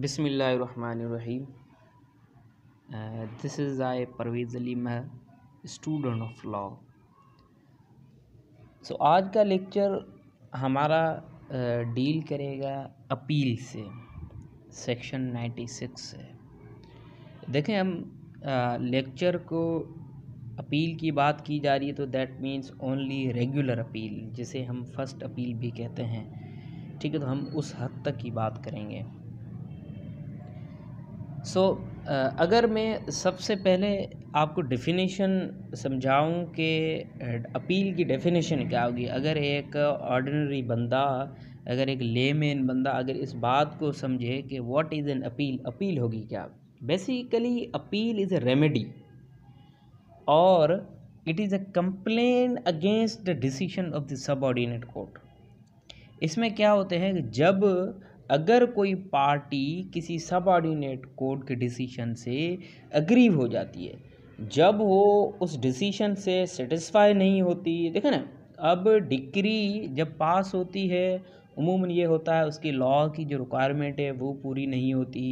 बिसमीम this is I Parvez Ali मह student of law so आज का लेक्चर हमारा डील uh, करेगा अपील से सेक्शन 96 से देखें हम लेक्चर uh, को अपील की बात की जा रही है तो that means only regular appeal जिसे हम फर्स्ट अपील भी कहते हैं ठीक है तो हम उस हद तक की बात करेंगे सो so, अगर मैं सबसे पहले आपको डेफिनेशन समझाऊं कि अपील की डेफिनेशन क्या होगी अगर एक ऑर्डिनरी बंदा अगर एक लेमेन बंदा अगर इस बात को समझे कि what is an appeal appeal होगी क्या basically appeal is a remedy और it is a complain against the decision of the subordinate court इसमें क्या होते हैं कि जब अगर कोई पार्टी किसी सबऑर्डिनेट कोर्ट के डिसीशन से अग्रीव हो जाती है जब वो उस डिसीशन से सेटिस्फाई नहीं होती देखें ना अब डिक्री जब पास होती है उमूमन ये होता है उसकी लॉ की जो रिक्वायरमेंट है वो पूरी नहीं होती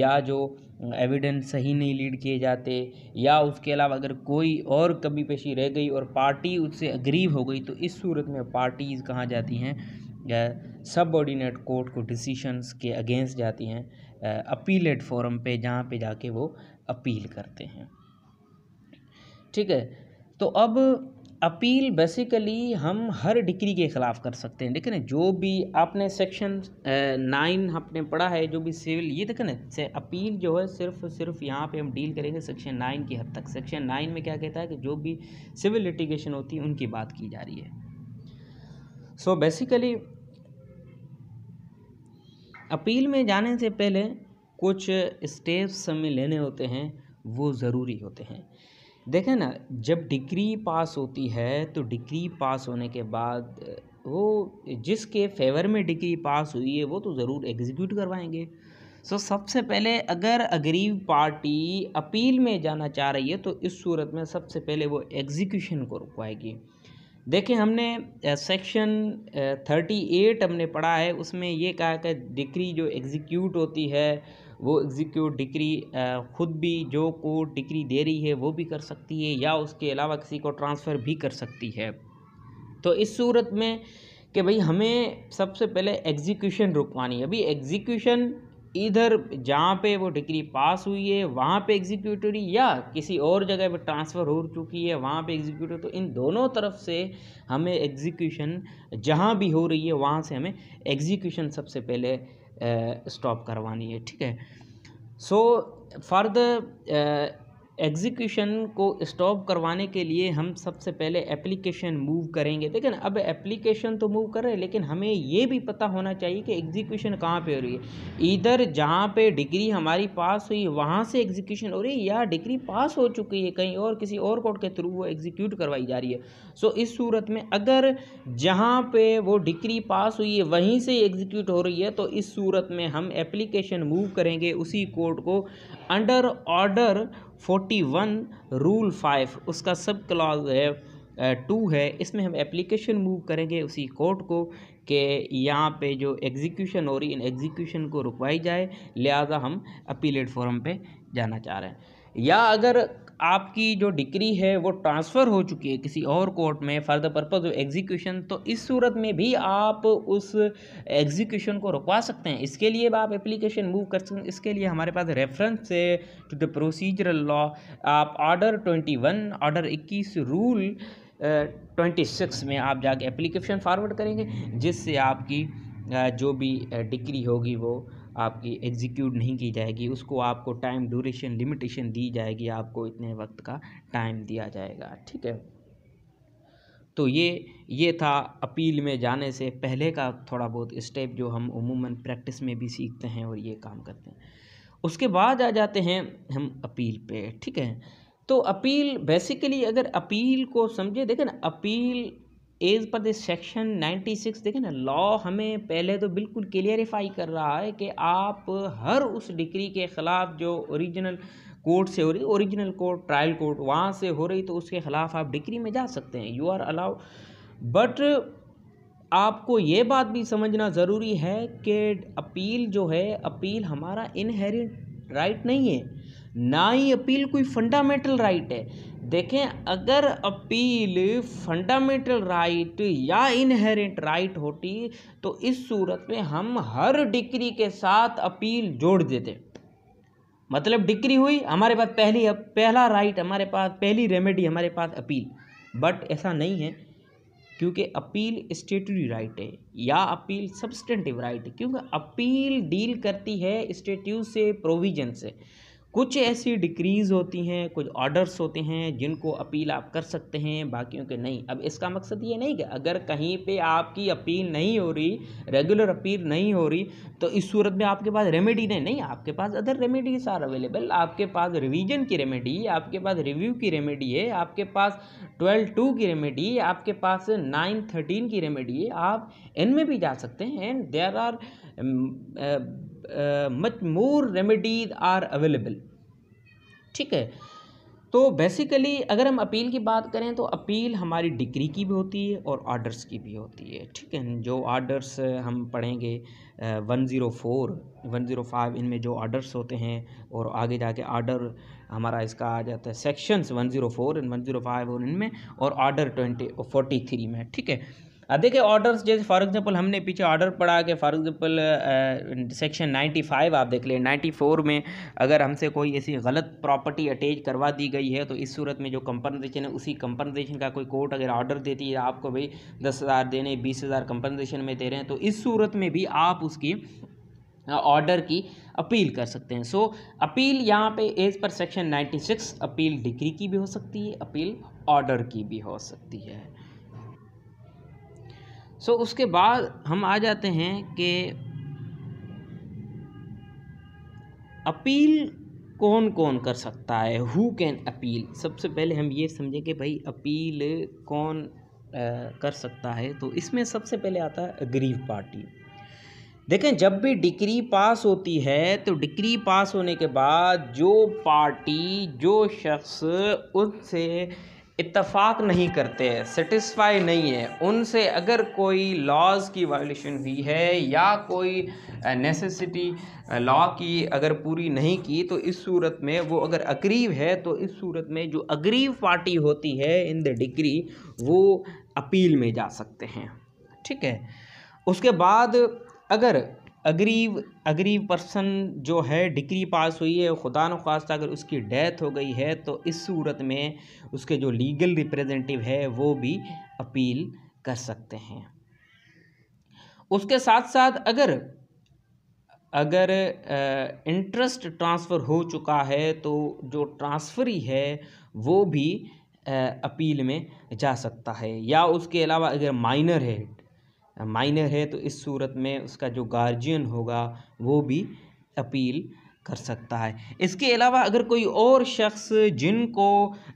या जो एविडेंस सही नहीं लीड किए जाते या उसके अलावा अगर कोई और कमी पेशी रह गई और पार्टी उससे अग्रीव हो गई तो इस सूरत में पार्टीज़ कहाँ जाती हैं सब ऑर्डिनेट कोर्ट को डिसीशंस के अगेंस्ट जाती हैं अपीलेट फोरम पे जहाँ पे जाके वो अपील करते हैं ठीक है तो अब अपील बेसिकली हम हर डिग्री के ख़िलाफ़ कर सकते हैं देखें ना जो भी आपने सेक्शन नाइन आपने पढ़ा है जो भी सिविल ये देखें ना से अपील जो है सिर्फ सिर्फ यहाँ पे हम डील करेंगे सेक्शन नाइन की हद तक सेक्शन नाइन में क्या कहता है कि जो भी सिविल लिटिगेशन होती है उनकी बात की जा रही है सो so बेसिकली अपील में जाने से पहले कुछ स्टेप्स हमें लेने होते हैं वो ज़रूरी होते हैं देखें ना जब डिग्री पास होती है तो डिग्री पास होने के बाद वो जिसके फेवर में डिग्री पास हुई है वो तो ज़रूर एग्जीक्यूट करवाएंगे सो so, सबसे पहले अगर अग्रीव पार्टी अपील में जाना चाह रही है तो इस सूरत में सबसे पहले वो एग्जीक्यूशन को रुकवाएगी देखिए हमने सेक्शन थर्टी एट हमने पढ़ा है उसमें ये कहा कि डिक्री जो एग्जीक्यूट होती है वो एग्जीक्यूट डिक्री ख़ुद भी जो को डिक्री दे रही है वो भी कर सकती है या उसके अलावा किसी को ट्रांसफ़र भी कर सकती है तो इस सूरत में कि भाई हमें सबसे पहले एग्जीक्यूशन रुकवानी है अभी एग्जीक्यूशन इधर जहाँ पे वो डिग्री पास हुई है वहाँ पे एग्जीक्यूटरी या किसी और जगह पे ट्रांसफ़र हो चुकी है वहाँ पे एग्जीक्यूटर तो इन दोनों तरफ से हमें एग्जीक्यूशन जहाँ भी हो रही है वहाँ से हमें एग्जीक्यूशन सबसे पहले स्टॉप करवानी है ठीक है सो फर्द एग्जीक्यूशन को स्टॉप करवाने के लिए हम सबसे पहले एप्लीकेशन मूव करेंगे है ना अब एप्लीकेशन तो मूव कर रहे हैं लेकिन हमें ये भी पता होना चाहिए कि एग्जीक्यूशन कहाँ पे हो रही है इधर जहाँ पे डिग्री हमारी पास हुई वहाँ से एग्जीक्यूशन हो रही है या डिग्री पास हो चुकी है कहीं और किसी और कोर्ट के थ्रू वो एग्जीक्यूट करवाई जा रही है सो इस सूरत में अगर जहाँ पर वो डिग्री पास हुई है वहीं से एग्जीक्यूट हो रही है तो इस सूरत में हम एप्लीकेशन मूव करेंगे उसी कोर्ट को under order forty one rule five उसका सब क्लॉज है टू है इसमें हम एप्लीकेशन मूव करेंगे उसी कोर्ट को कि यहाँ पे जो एग्जीक्यूशन हो रही इन एग्जीक्यूशन को रुकवाई जाए लिहाजा हम अपीलेट फॉरम पे जाना चाह रहे हैं या अगर आपकी जो डिग्री है वो ट्रांसफ़र हो चुकी है किसी और कोर्ट में for the purpose of execution तो इस सूरत में भी आप उस एग्जीक्यूशन को रुकवा सकते हैं इसके लिए आप एप्लीकेशन मूव कर सकते हैं इसके लिए हमारे पास रेफरेंस है टू द प्रोसीजरल लॉ आप ऑर्डर ट्वेंटी वन ऑर्डर इक्कीस रूल ट्वेंटी सिक्स में आप जाके एप्लीकेशन फारवर्ड करेंगे जिससे आपकी जो भी डिग्री होगी वो आपकी एग्जीक्यूट नहीं की जाएगी उसको आपको टाइम ड्यूरेशन लिमिटेशन दी जाएगी आपको इतने वक्त का टाइम दिया जाएगा ठीक है तो ये ये था अपील में जाने से पहले का थोड़ा बहुत स्टेप जो हम उमूमन प्रैक्टिस में भी सीखते हैं और ये काम करते हैं उसके बाद आ जाते हैं हम अपील पे ठीक है तो अपील बेसिकली अगर अपील को समझे देखें ना appeal as per this section 96 देखें ना लॉ हमें पहले तो बिल्कुल क्लियरिफाई कर रहा है कि आप हर उस डिग्री के ख़िलाफ़ जो ओरिजिनल कोर्ट से हो रही ओरिजिनल कोर्ट ट्रायल कोर्ट वहाँ से हो रही तो उसके ख़िलाफ़ आप डिग्री में जा सकते हैं यू आर अलाउ बट आपको ये बात भी समझना ज़रूरी है कि अपील जो है अपील हमारा इनहेरिट राइट नहीं है ना ही अपील कोई फंडामेंटल राइट है देखें अगर अपील फंडामेंटल राइट या इनहेरेंट राइट होती तो इस सूरत में हम हर डिक्री के साथ अपील जोड़ देते मतलब डिक्री हुई हमारे पास पहली पहला राइट हमारे पास पहली रेमेडी हमारे पास अपील बट ऐसा नहीं है क्योंकि अपील स्टेटरी राइट है या अपील सब्सटेंटिव राइट है क्योंकि अपील डील करती है स्टेट्यू से प्रोविजन से कुछ ऐसी डिक्रीज़ होती हैं कुछ ऑर्डर्स होते हैं जिनको अपील आप कर सकते हैं बाकियों के नहीं अब इसका मकसद ये नहीं कि अगर कहीं पे आपकी अपील नहीं हो रही रेगुलर अपील नहीं हो रही तो इस सूरत में आपके पास रेमेडी नहीं नहीं आपके पास अदर रेमेडीज आर अवेलेबल आपके पास रिवीजन की रेमेडी आपके पास रिव्यू की रेमेडी है आपके पास ट्वेल्व टू की रेमेडी आपके पास नाइन थर्टीन की रेमेडी है आप इनमें भी जा सकते हैं and there are much more remedies are available ठीक है तो बेसिकली अगर हम अपील की बात करें तो अपील हमारी डिग्री की भी होती है और ऑर्डर्स की भी होती है ठीक है जो ऑर्डर्स हम पढ़ेंगे one zero four one zero five इनमें जो ऑर्डर्स होते हैं और आगे जाके आर्डर हमारा इसका आ जाता है sections one zero four and one zero five और इनमें और आर्डर ट्वेंटी फोर्टी थ्री में ठीक है अब देखिए ऑर्डर्स जैसे फॉर एग्जांपल हमने पीछे ऑर्डर पढ़ा कि फॉर एग्जांपल सेक्शन 95 आप देख लें 94 में अगर हमसे कोई ऐसी गलत प्रॉपर्टी अटैच करवा दी गई है तो इस सूरत में जो कंपनसेशन है उसी कंपनसेशन का कोई कोर्ट अगर ऑर्डर देती है आपको भाई दस हज़ार देने बीस हज़ार कंपनसेशन में दे रहे हैं तो इस सूरत में भी आप उसकी ऑर्डर की अपील कर सकते हैं सो so, अपील यहाँ पे as per section 96 appeal degree की भी हो सकती है अपील ऑर्डर की भी हो सकती है सो उसके बाद हम आ जाते हैं कि अपील कौन कौन कर सकता है हु कैन अपील सबसे पहले हम ये समझें कि भाई अपील कौन आ, कर सकता है तो इसमें सबसे पहले आता है अग्रीव पार्टी देखें जब भी डिक्री पास होती है तो डिक्री पास होने के बाद जो पार्टी जो शख्स उनसे इतफ़ाक नहीं करते हैं सेटिस्फाई नहीं है उनसे अगर कोई लॉज की वायलेशन हुई है या कोई नेसेसिटी लॉ की अगर पूरी नहीं की तो इस सूरत में वो अगर अग्रीव है तो इस सूरत में जो अग्रीव पार्टी होती है इन द डिग्री वो अपील में जा सकते हैं ठीक है उसके बाद अगर अगरीब अगरीब पर्सन जो है डिग्री पास हुई है खुदा न खास्ता अगर उसकी डेथ हो गई है तो इस सूरत में उसके जो लीगल रिप्रेजेंटिव है वो भी अपील कर सकते हैं उसके साथ साथ अगर अगर इंटरेस्ट ट्रांसफ़र हो चुका है तो जो ट्रांसफ़री है वो भी अपील में जा सकता है या उसके अलावा अगर माइनर है माइनर है तो इस सूरत में उसका जो गार्जियन होगा वो भी अपील कर सकता है इसके अलावा अगर कोई और शख्स जिनको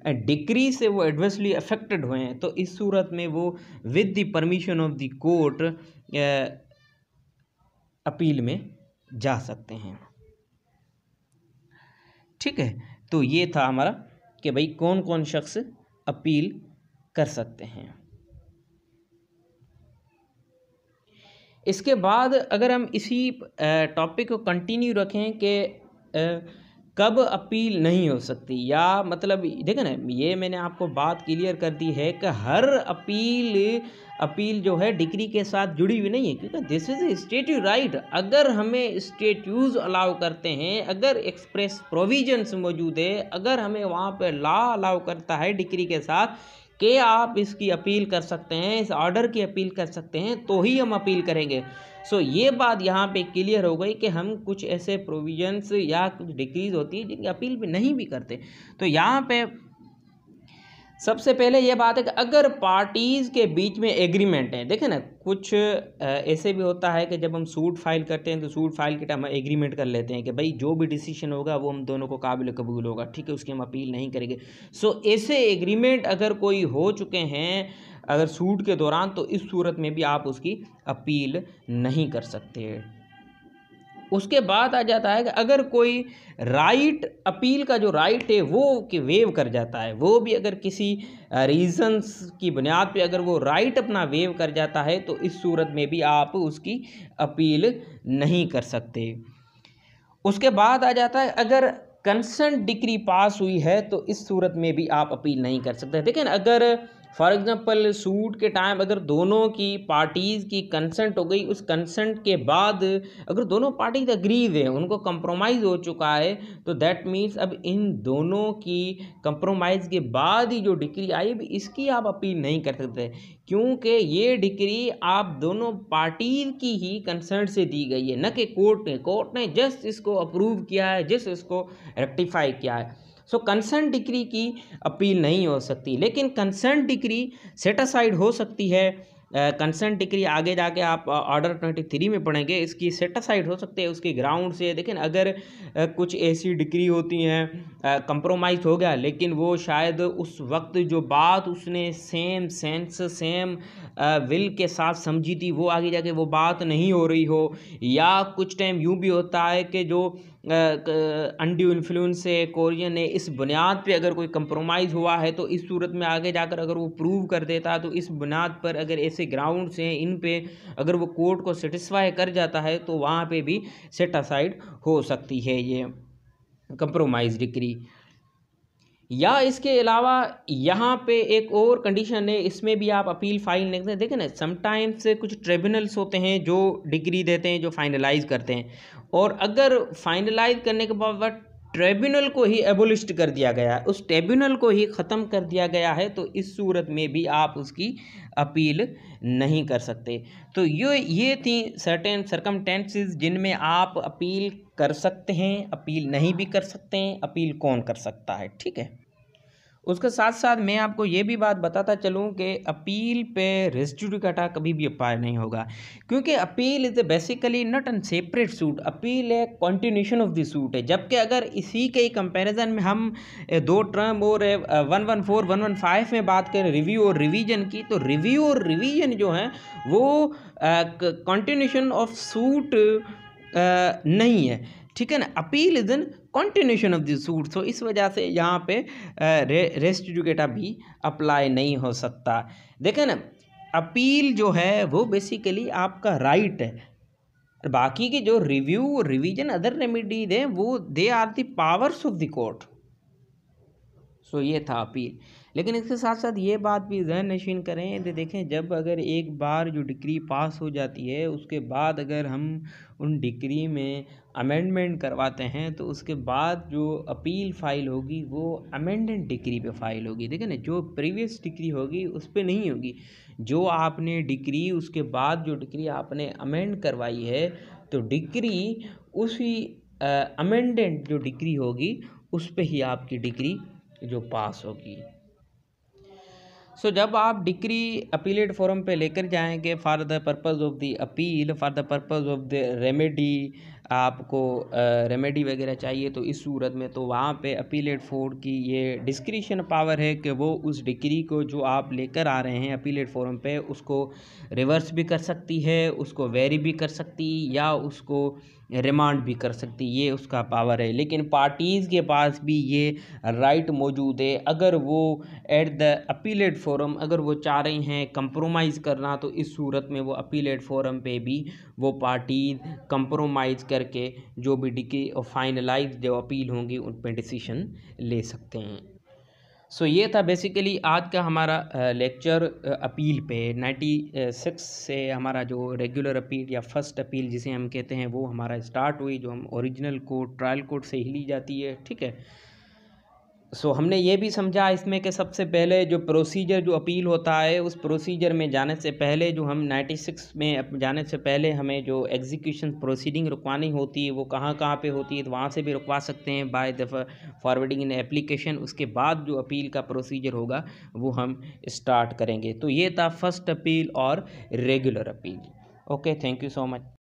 डिक्री से वो एडवर्सली अफेक्टेड हुए हैं तो इस सूरत में वो with the permission of the court appeal में जा सकते हैं ठीक है तो ये था हमारा कि भाई कौन कौन शख्स अपील कर सकते हैं इसके बाद अगर हम इसी टॉपिक को कंटिन्यू रखें कि कब अपील नहीं हो सकती या मतलब देखें ना ये मैंने आपको बात क्लियर कर दी है कि हर अपील अपील जो है डिग्री के साथ जुड़ी हुई नहीं है क्योंकि this is a statute right अगर हमें स्टेट्यूज़ अलाउ करते हैं अगर एक्सप्रेस प्रोविजंस मौजूद है अगर हमें वहाँ पर लॉ अलाउ करता है डिग्री के साथ कि आप इसकी अपील कर सकते हैं इस ऑर्डर की अपील कर सकते हैं तो ही हम अपील करेंगे सो ये बात यहाँ पे क्लियर हो गई कि हम कुछ ऐसे प्रोविजंस या कुछ डिक्रीज़ होती है जिनकी अपील भी नहीं भी करते तो यहाँ पे सबसे पहले ये बात है कि अगर पार्टीज़ के बीच में एग्रीमेंट है देखें ना कुछ ऐसे भी होता है कि जब हम सूट फाइल करते हैं तो सूट फाइल के टाइम हम एग्रीमेंट कर लेते हैं कि भाई जो भी डिसीजन होगा वो हम दोनों को काबिल कबूल होगा ठीक है उसकी हम अपील नहीं करेंगे सो ऐसे एग्रीमेंट अगर कोई हो चुके हैं अगर सूट के दौरान तो इस सूरत में भी आप उसकी अपील नहीं कर सकते उसके बाद आ जाता है कि अगर कोई राइट अपील का जो राइट है वो कि वेव कर जाता है वो भी अगर किसी रीजंस की बुनियाद पे अगर वो राइट अपना वेव कर जाता है तो इस सूरत में भी आप उसकी अपील नहीं कर सकते उसके बाद आ जाता है अगर कंसेंट डिक्री पास हुई है तो इस सूरत में भी आप अपील नहीं कर सकते देखें अगर फॉर एग्ज़ाम्पल सूट के टाइम अगर दोनों की पार्टीज़ की कंसेंट हो गई उस कंसेंट के बाद अगर दोनों पार्टीज अग्रीज हैं उनको कंप्रोमाइज़ हो चुका है तो दैट मीन्स अब इन दोनों की कंप्रोमाइज़ के बाद ही जो डिक्री आई अब इसकी आप अपील नहीं कर सकते क्योंकि ये डिक्री आप दोनों पार्टीज की ही कंसर्न से दी गई है न कि कोर्ट ने कोर्ट ने जस्ट इसको अप्रूव किया है जस्ट इसको रेक्टिफाई किया है सो कंसर्न डिग्री की अपील नहीं हो सकती लेकिन कंसर्न डिग्री सेटासाइड हो सकती है कंसर्न डिग्री आगे जाके आप ऑर्डर ट्वेंटी थ्री में पढ़ेंगे इसकी सेटासाइड हो सकते हैं उसके ग्राउंड से लेकिन अगर uh, कुछ ऐसी डिग्री होती हैं कंप्रोमाइज हो गया लेकिन वो शायद उस वक्त जो बात उसने सेम सेंस सेम आ, विल के साथ समझी थी वो आगे जाके वो बात नहीं हो रही हो या कुछ टाइम यूँ भी होता है कि जो अंडी इन्फ्लुएंस है कोरियन है इस बुनियाद पे अगर कोई कंप्रोमाइज़ हुआ है तो इस सूरत में आगे जाकर अगर वो प्रूव कर देता है तो इस बुनियाद पर अगर ऐसे ग्राउंड्स हैं इन पे अगर वो कोर्ट को सेटिस्फाई कर जाता है तो वहाँ पे भी सेट असाइड हो सकती है ये कंप्रोमाइज़ डिग्री या इसके अलावा यहाँ पे एक और कंडीशन है इसमें भी आप अपील फाइल नहीं करते देखें ना समटाइम्स कुछ ट्रिब्यूनल्स होते हैं जो डिग्री देते हैं जो फाइनलाइज करते हैं और अगर फाइनलाइज करने के बाद ट्रिब्यूनल को ही एबोलिस्ट कर दिया गया है उस ट्रिब्यूनल को ही ख़त्म कर दिया गया है तो इस सूरत में भी आप उसकी अपील नहीं कर सकते तो ये ये थी सर्टेन सरकम जिनमें आप अपील कर सकते हैं अपील नहीं भी कर सकते हैं अपील कौन कर सकता है ठीक है उसके साथ साथ मैं आपको ये भी बात बताता चलूँ कि अपील पे रेस्टिट्यूट काटा कभी भी अपाय नहीं होगा क्योंकि appeal is basically not an separate suit appeal है कॉन्टीन्यूशन ऑफ द सूट है जबकि अगर इसी के कंपैरिजन में हम दो टर्म और one one four one one five में बात करें रिव्यू और रिवीजन की तो रिव्यू और रिवीजन जो है वो कॉन्टीन्यूशन ऑफ सूट नहीं है ठीक है ना appeal is an continuation of this suit so इस वजह से यहाँ पे रेस्ट रेस्टिजुकेटा भी अप्लाई नहीं हो सकता देखें ना अपील जो है वो बेसिकली आपका राइट है बाकी के जो रिव्यू रिवीजन अदर रेमिडीज हैं वो they are the powers of the court so ये था अपील लेकिन इसके साथ साथ ये बात भी जहन नशीन करें तो देखें जब अगर एक बार जो डिग्री पास हो जाती है उसके बाद अगर हम उन डिग्री में अमेंडमेंट करवाते हैं तो उसके बाद जो अपील फ़ाइल होगी वो अमेंडेड डिग्री पे फ़ाइल होगी देखें ना जो प्रीवियस डिग्री होगी उस पर नहीं होगी जो आपने डिग्री उसके बाद जो डिग्री आपने अमेंड करवाई है तो डिग्री उसी अमेंडेड जो डिग्री होगी उस पर ही आपकी डिग्री जो पास होगी सो जब आप डिक्री अपीलेट फोरम पे लेकर जाएंगे for the purpose of the appeal for the purpose of the remedy आपको रेमेडी वगैरह चाहिए तो इस सूरत में तो वहाँ पे अपीलेट फोर की ये डिस्क्रिशन पावर है कि वो उस डिग्री को जो आप लेकर आ रहे हैं अपीलेट फोरम पे उसको रिवर्स भी कर सकती है उसको वेरी भी कर सकती या उसको रिमांड भी कर सकती ये उसका पावर है लेकिन पार्टीज़ के पास भी ये राइट मौजूद है अगर वो एट द अपीलेट फोरम अगर वो चाह रही हैं कंप्रोमाइज़ करना तो इस सूरत में वो अपीलेट फोरम पे भी वो पार्टीज़ कंप्रोमाइज़ कर करके जो भी डिके और फाइनलाइज जो अपील होंगी उन पर डिसीशन ले सकते हैं सो so, ये था बेसिकली आज का हमारा लेक्चर अपील पे 96 से हमारा जो रेगुलर अपील या फर्स्ट अपील जिसे हम कहते हैं वो हमारा स्टार्ट हुई जो हम ओरिजिनल कोर्ट ट्रायल कोर्ट से ही ली जाती है ठीक है सो हमने ये भी समझा इसमें कि सबसे पहले जो प्रोसीजर जो अपील होता है उस प्रोसीजर में जाने से पहले जो हम 96 में जाने से पहले हमें जो एग्जीक्यूशन प्रोसीडिंग रुकवानी होती है वो कहाँ कहाँ पे होती है तो वहाँ से भी रुकवा सकते हैं by the forwarding in application उसके बाद जो अपील का प्रोसीजर होगा वो हम स्टार्ट करेंगे तो ये था फर्स्ट अपील और regular appeal okay thank you so much